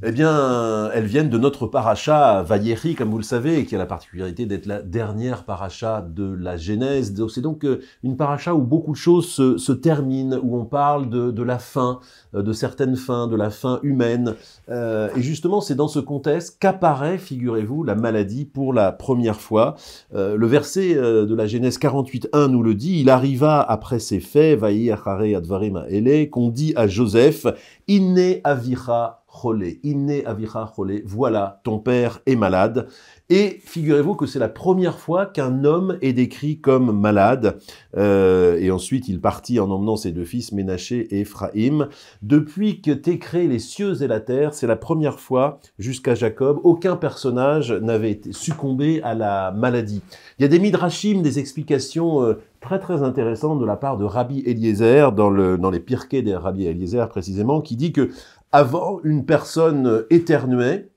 Eh bien, elles viennent de notre paracha Vayeri, comme vous le savez, qui a la particularité d'être la dernière paracha de la Genèse. C'est donc euh, une paracha où beaucoup de choses se, terminent, où on parle de, la fin, euh, de certaines fins, de la fin humaine. Euh, et justement, c'est dans ce contexte qu'apparaît, figurez-vous, la maladie pour la première fois. le verset de la Genèse 48.1 nous le dit, « Il arriva après ces faits, advarima Advarim Ele, qu'on dit à Joseph, « Inne avira voilà, ton père est malade. Et figurez-vous que c'est la première fois qu'un homme est décrit comme malade. Euh, et ensuite, il partit en emmenant ses deux fils, Ménaché et Ephraim. Depuis que t'es créé les cieux et la terre, c'est la première fois, jusqu'à Jacob, aucun personnage n'avait succombé à la maladie. Il y a des midrashim, des explications euh, très très intéressantes de la part de Rabbi Eliezer, dans, dans les Pirkei des Rabbi Eliezer précisément, qui dit que avant une personne éternuée,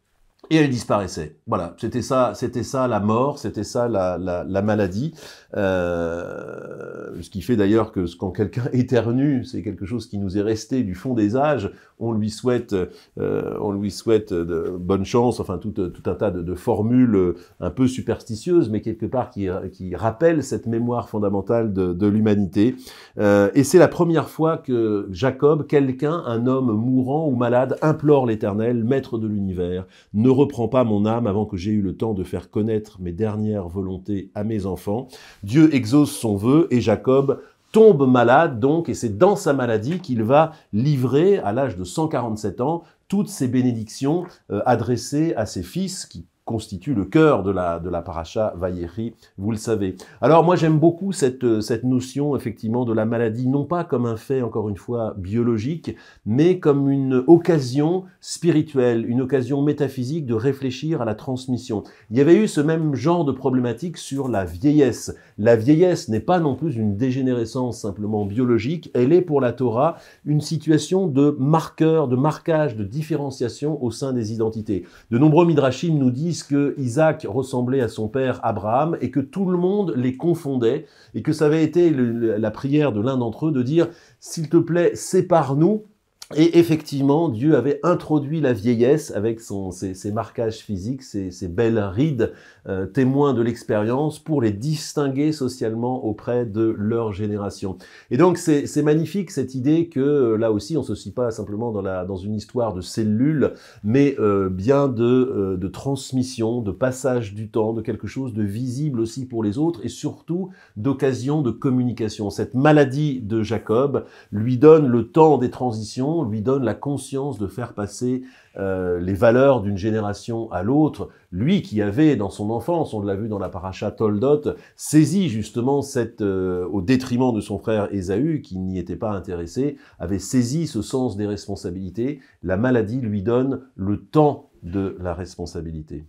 et elle disparaissait. Voilà, c'était ça, c'était ça la mort, c'était ça la, maladie. Euh, ce qui fait d'ailleurs que quand quelqu'un éternue, c'est quelque chose qui nous est resté du fond des âges. On lui souhaite, euh, on lui souhaite de bonne chance, enfin tout, un tas de, formules un peu superstitieuses, mais quelque part qui, qui rappellent cette mémoire fondamentale de, l'humanité. Euh, et c'est la première fois que Jacob, quelqu'un, un homme mourant ou malade, implore l'Éternel, maître de l'univers, ne reprends pas mon âme avant que j'aie eu le temps de faire connaître mes dernières volontés à mes enfants. Dieu exauce son vœu et Jacob tombe malade donc, et c'est dans sa maladie qu'il va livrer, à l'âge de 147 ans, toutes ses bénédictions euh, adressées à ses fils qui constitue le cœur de la, de la paracha Vayeri, vous le savez. Alors moi j'aime beaucoup cette, euh, cette notion effectivement de la maladie, non pas comme un fait encore une fois biologique, mais comme une occasion spirituelle, une occasion métaphysique de réfléchir à la transmission. Il y avait eu ce même genre de problématique sur la vieillesse. La vieillesse n'est pas non plus une dégénérescence simplement biologique, elle est pour la Torah une situation de marqueur, de marquage, de différenciation au sein des identités. De nombreux midrashim nous disent que Isaac ressemblait à son père Abraham et que tout le monde les confondait et que ça avait été la prière de l'un d'entre eux de dire, s'il te plaît, sépare-nous et effectivement, Dieu avait introduit la vieillesse avec son, ses, marquages physiques, ses, belles rides, euh, témoins de l'expérience, pour les distinguer socialement auprès de leur génération. Et donc c'est magnifique cette idée que euh, là aussi, on ne se situe pas simplement dans, la, dans une histoire de cellules, mais euh, bien de, de transmission, de passage du temps, de quelque chose de visible aussi pour les autres, et surtout d'occasion de communication. Cette maladie de Jacob lui donne le temps des transitions lui donne la conscience de faire passer euh, les valeurs d'une génération à l'autre. Lui qui avait dans son enfance, on l'a vu dans la paracha Toldot, saisi justement euh, au détriment de son frère Ésaü, qui n'y était pas intéressé, avait saisi ce sens des responsabilités. La maladie lui donne le temps de la responsabilité.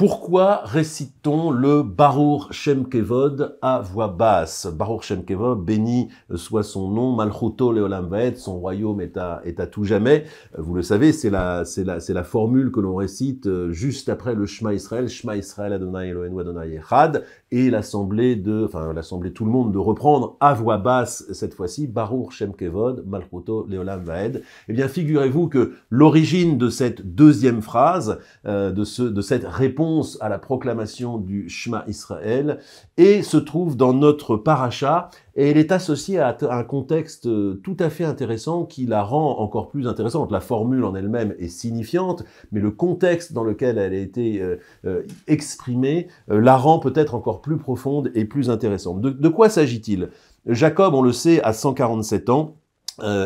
Pourquoi récitons t on le Baruch Shem Kevod à voix basse Baruch Shem Kevod, béni soit son nom, Malchuto Leolam Vaed, son royaume est à, est à tout jamais. Euh, vous le savez, c'est la, c'est la, c'est la formule que l'on récite euh, juste après le Shema Israël, Shema Israël Adonai Eloheinu Adonai Echad, et l'assemblée de, enfin l'assemblée tout le monde de reprendre à voix basse cette fois-ci, Baruch Shem Kevod, Malchuto Leolam Vaed. Eh bien, figurez-vous que l'origine de cette deuxième phrase, euh, de, ce, de cette réponse à la proclamation du Shema Israël et se trouve dans notre paracha et elle est associée à un contexte euh, tout à fait intéressant qui la rend encore plus intéressante. La formule en elle-même est signifiante, mais le contexte dans lequel elle a été euh, euh, exprimée la rend peut-être encore plus profonde et plus intéressante. De, quoi s'agit-il Jacob, on le sait, à 147 ans,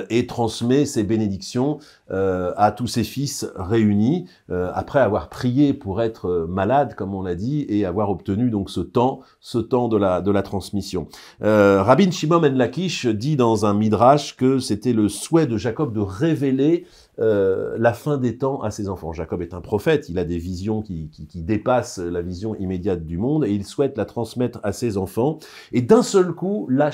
et transmet ses bénédictions euh, à tous ses fils réunis, euh, après avoir prié pour être euh, malade, comme on l'a dit, et avoir obtenu donc ce temps, ce temps de la, de la transmission. Euh, Rabbi Shimon Ben Lakish dit dans un midrash que c'était le souhait de Jacob de révéler euh, la fin des temps à ses enfants. Jacob est un prophète, il a des visions qui, qui, qui, dépassent la vision immédiate du monde et il souhaite la transmettre à ses enfants. Et d'un seul coup, la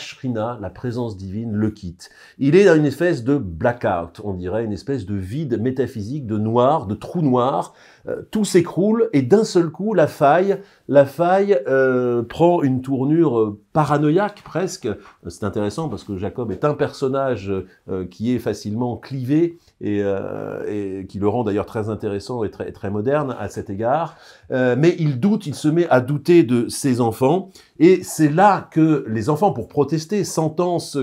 la présence divine, le quitte. Il est dans une espèce de blackout, on dirait, une espèce de vide métaphysique, de noir, de trou noir euh, tout s'écroule et d'un seul coup, la faille, la faille euh, prend une tournure euh, paranoïaque presque. C'est intéressant parce que Jacob est un personnage qui est facilement clivé et, qui le rend d'ailleurs très intéressant et très, très moderne à cet égard. mais il doute, il se met à douter de ses enfants et c'est là que les enfants, pour protester, sentent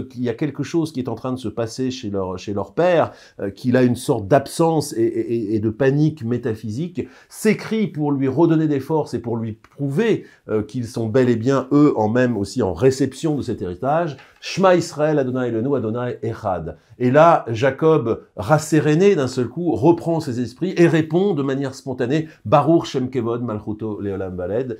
qu'il y a quelque chose qui est en train de se passer chez leur, chez leur père, qu'il a une sorte d'absence et de panique métaphysique s'écrit pour lui redonner des forces et pour lui prouver euh, qu'ils sont bel et bien, eux, en même aussi en réception de cet héritage. Shema Israël, Adonai Elenu, Adonai Echad. Et là, Jacob, rasséréné d'un seul coup, reprend ses esprits et répond de manière spontanée Baruch Shem Kevod Malchuto Leolam Baled.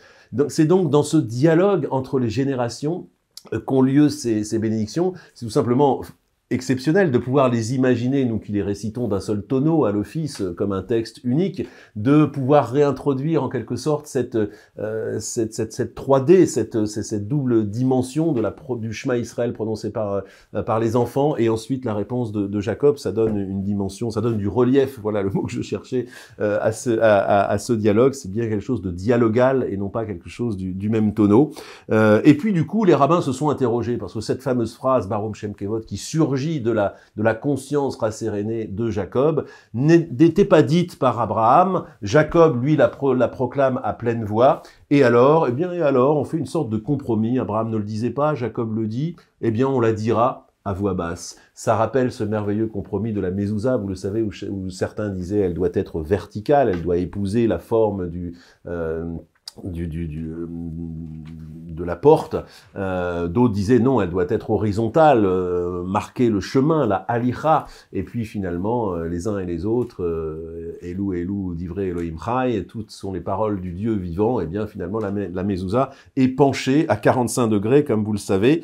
C'est donc dans ce dialogue entre les générations euh, qu'ont lieu ces, ces bénédictions. C'est tout simplement exceptionnel de pouvoir les imaginer, nous qui les récitons d'un seul tonneau à l'office euh, comme un texte unique, de pouvoir réintroduire en quelque sorte cette, euh, cette, cette, 3D, cette, euh, cette double dimension de la, du chemin Israël prononcé par, par les enfants, et ensuite la réponse de, de, Jacob, ça donne une dimension, ça donne du relief, voilà le mot que je cherchais à, ce, à, ce dialogue, c'est bien quelque chose de dialogal et non pas quelque chose du, même tonneau. et puis du coup, les rabbins se sont interrogés, parce que cette fameuse phrase, Barom Shem Kevod, qui sur de la, de la conscience rassérénée de Jacob n'était pas dite par Abraham. Jacob, lui, la, la proclame à pleine voix. Et alors, eh bien, et alors, on fait une sorte de compromis. Abraham ne le disait pas, Jacob le dit. et eh bien, on la dira à voix basse. Ça rappelle ce merveilleux compromis de la Mézouza, vous le savez, où, certains disaient elle doit être verticale, elle doit épouser la forme du, euh, du, du, de la porte. Euh, D'autres disaient non, elle doit être horizontale, euh, marquer le chemin, la alicha. Et puis finalement, euh, les uns et les autres, euh, Elou, Elou, Divré, Elohim Chai, toutes sont les paroles du Dieu vivant. Et eh bien finalement, la, la mezouza est penchée à 45 degrés, comme vous le savez.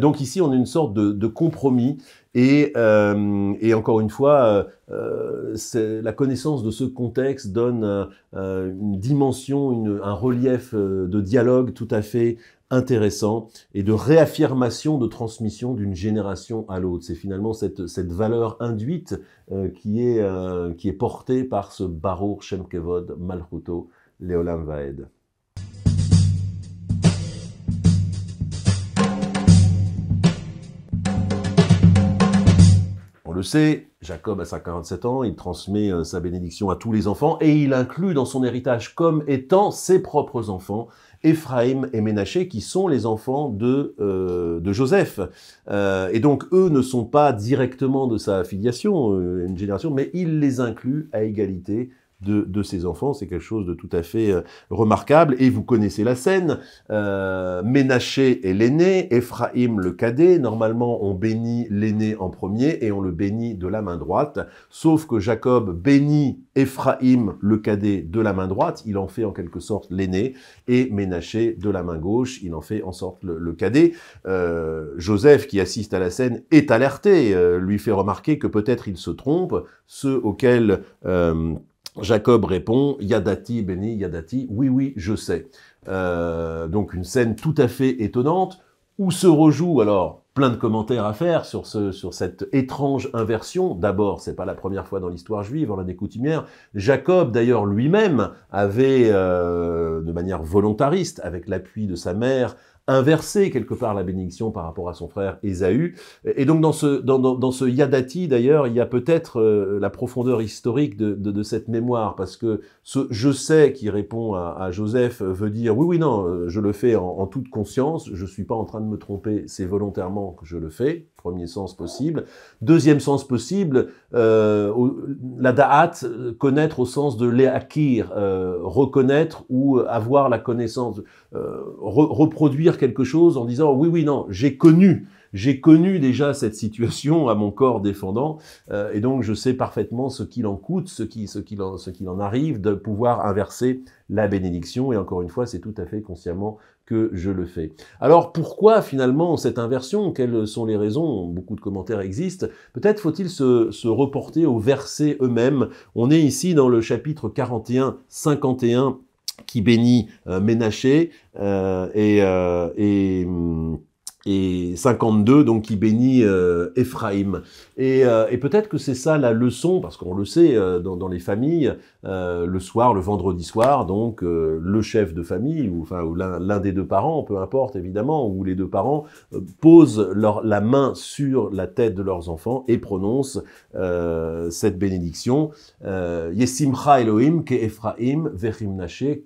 donc ici, on a une sorte de, de compromis et, euh, encore une fois, euh, euh, la connaissance de ce contexte donne euh, euh une dimension, une, un relief de dialogue tout à fait intéressant et de réaffirmation de transmission d'une génération à l'autre. C'est finalement cette, cette, valeur induite qui, est, qui est portée par ce barour Shemkevod Malchuto Leolam Vaed. le sait, Jacob a 57 ans, il transmet euh, sa bénédiction à tous les enfants et il inclut dans son héritage comme étant ses propres enfants, Ephraim et Ménaché, qui sont les enfants de, euh, de Joseph. Euh, et donc eux ne sont pas directement de sa filiation, une génération, mais il les inclut à égalité de, ses enfants. C'est quelque chose de tout à fait euh, remarquable. Et vous connaissez la scène. Euh, Ménaché est l'aîné, Ephraim le cadet. Normalement, on bénit l'aîné en premier et on le bénit de la main droite. Sauf que Jacob bénit Ephraim le cadet de la main droite. Il en fait en quelque sorte l'aîné. Et Ménaché de la main gauche. Il en fait en sorte le, cadet. Euh, Joseph, qui assiste à la scène, est alerté. Euh, lui fait remarquer que peut-être il se trompe. Ceux auxquels... Jacob répond Yadati, béni, Yadati, oui, oui, je sais. Euh, donc une scène tout à fait étonnante où se rejoue alors plein de commentaires à faire sur, cette étrange inversion. D'abord, ce n'est pas la première fois dans l'histoire juive, on l'a découtumière. Jacob, d'ailleurs, lui-même avait, euh, de manière volontariste, avec l'appui de sa mère, inverser quelque part la bénédiction par rapport à son frère Ésaü. Et donc dans ce, dans, dans, ce Yadati d'ailleurs, il y a peut-être euh, la profondeur historique de, cette mémoire, parce que ce je sais qui répond à, Joseph veut dire oui, oui, non, euh, je le fais en, toute conscience, je ne suis pas en train de me tromper, c'est volontairement que je le fais, premier sens possible. Deuxième sens possible, euh, la da'at, connaître au sens de l'acquire, reconnaître ou avoir la connaissance, reproduire quelque chose en disant oui, oui, non, j'ai connu j'ai connu déjà cette situation à mon corps défendant, euh, et donc je sais parfaitement ce qu'il en coûte, ce qui ce en, arrive de pouvoir inverser la bénédiction, et encore une fois, c'est tout à fait consciemment que je le fais. Alors pourquoi finalement cette inversion Quelles sont les raisons Beaucoup de commentaires existent. Peut-être faut-il se, se, reporter aux versets eux-mêmes. On est ici dans le chapitre 41, 51 qui bénit euh, Ménaché euh, et, euh, et hum, et 52, donc qui bénit euh, Éphraïm euh, Et, peut-être que c'est ça la leçon, parce qu'on le sait euh, dans, les familles, le soir, le vendredi soir, donc le chef de famille, ou, enfin, l'un des deux parents, peu importe évidemment, ou les deux parents, posent leur, la main sur la tête de leurs enfants et prononcent cette bénédiction. Elohim ke Ephraim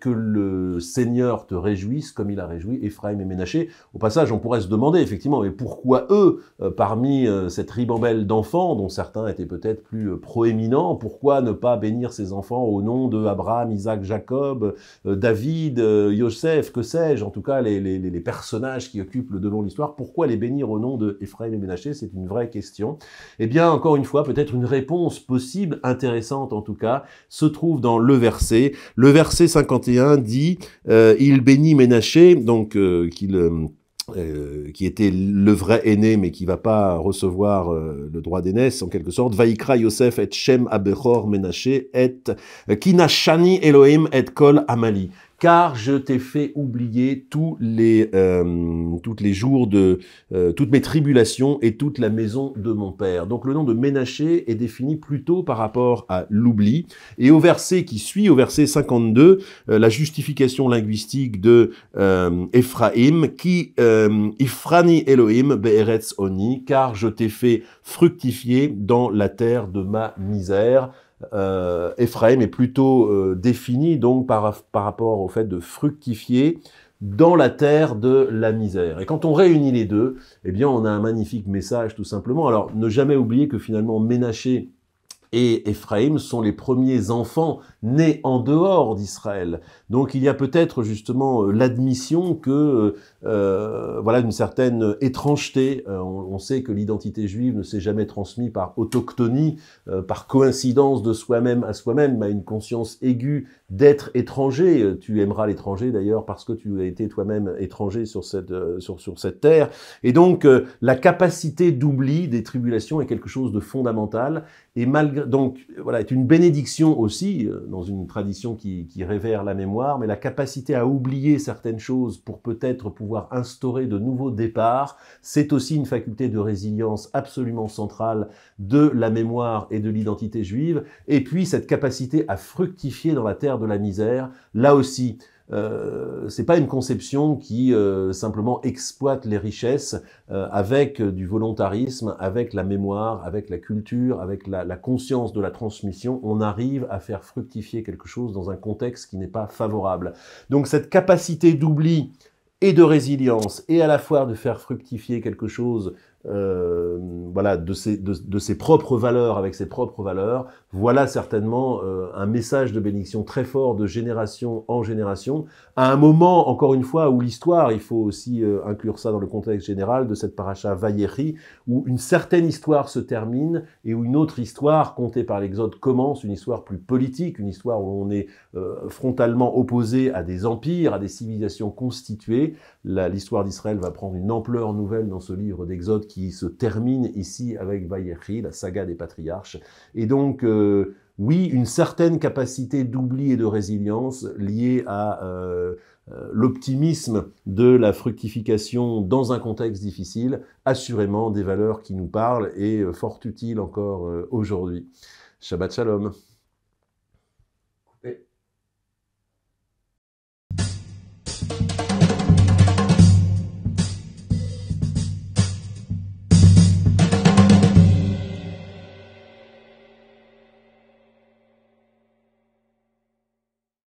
que le Seigneur te réjouisse comme il a réjoui Ephraim et Ménaché. Au passage, on pourrait se demander effectivement, mais pourquoi eux, euh, parmi euh, cette ribambelle d'enfants, dont certains étaient peut-être plus euh, proéminents, pourquoi ne pas bénir ces enfants au nom de Abraham, Isaac, Jacob, David, Yosef, que sais-je, en tout cas les, personnages qui occupent le devant de l'histoire, pourquoi les bénir au nom de Ephraim et Ménaché C'est une vraie question. Eh bien, encore une fois, peut-être une réponse possible, intéressante en tout cas, se trouve dans le verset. Le verset 51 dit, il bénit Ménaché, donc qu'il... Euh, qui était le vrai aîné, mais qui va pas recevoir euh, le droit d'aînesse, en quelque sorte. Vaikra Yosef et Shem Abechor Menaché et euh, Kinashani Elohim et Kol Amali car je t'ai fait oublier tous les, euh, toutes les jours de euh, toutes mes tribulations et toute la maison de mon père. Donc le nom de Ménaché est défini plutôt par rapport à l'oubli. Et au verset qui suit, au verset 52, euh, la justification linguistique de Ephraim, qui Ifrani Elohim be'eretz oni, car je t'ai fait fructifier dans la terre de ma misère. Euh, Ephraim est plutôt euh, défini donc par, par rapport au fait de fructifier dans la terre de la misère. Et quand on réunit les deux, eh bien on a un magnifique message tout simplement. Alors ne jamais oublier que finalement Ménaché et Ephraim sont les premiers enfants Né en dehors d'Israël. Donc il y a peut-être justement euh, l'admission que euh, euh, voilà une certaine étrangeté. on, sait que l'identité juive ne s'est jamais transmise par autochtonie, par coïncidence de soi-même à soi-même, à une conscience aiguë d'être étranger. Tu aimeras l'étranger d'ailleurs parce que tu as été toi-même étranger sur cette sur cette terre. Et donc la capacité d'oubli des tribulations est quelque chose de fondamental et malgré donc voilà est une bénédiction aussi dans une tradition qui, révère la mémoire, mais la capacité à oublier certaines choses pour peut-être pouvoir instaurer de nouveaux départs, c'est aussi une faculté de résilience absolument centrale de la mémoire et de l'identité juive, et puis cette capacité à fructifier dans la terre de la misère, là aussi, euh, c'est pas une conception qui euh, simplement exploite les richesses euh, avec du volontarisme, avec la mémoire, avec la culture, avec la, conscience de la transmission. On arrive à faire fructifier quelque chose dans un contexte qui n'est pas favorable. Donc cette capacité d'oubli et de résilience et à la fois de faire fructifier quelque chose euh, voilà, de ses, de, ses, propres valeurs, avec ses propres valeurs. Voilà certainement euh, un message de bénédiction très fort de génération en génération, à un moment, encore une fois, où l'histoire, il faut aussi euh, inclure ça dans le contexte général de cette paracha Vaïeri, où une certaine histoire se termine et où une autre histoire, contée par l'Exode, commence, une histoire plus politique, une histoire où on est frontalement opposé à des empires, à des civilisations constituées. L'histoire d'Israël va prendre une ampleur nouvelle dans ce livre d'Exode qui se termine ici avec Vayechi, la saga des patriarches. Et donc, euh, oui, une certaine capacité d'oubli et de résilience liée à euh, euh, l'optimisme de la fructification dans un contexte difficile, assurément des valeurs qui nous parlent et fort utiles encore aujourd'hui. Shabbat Shalom.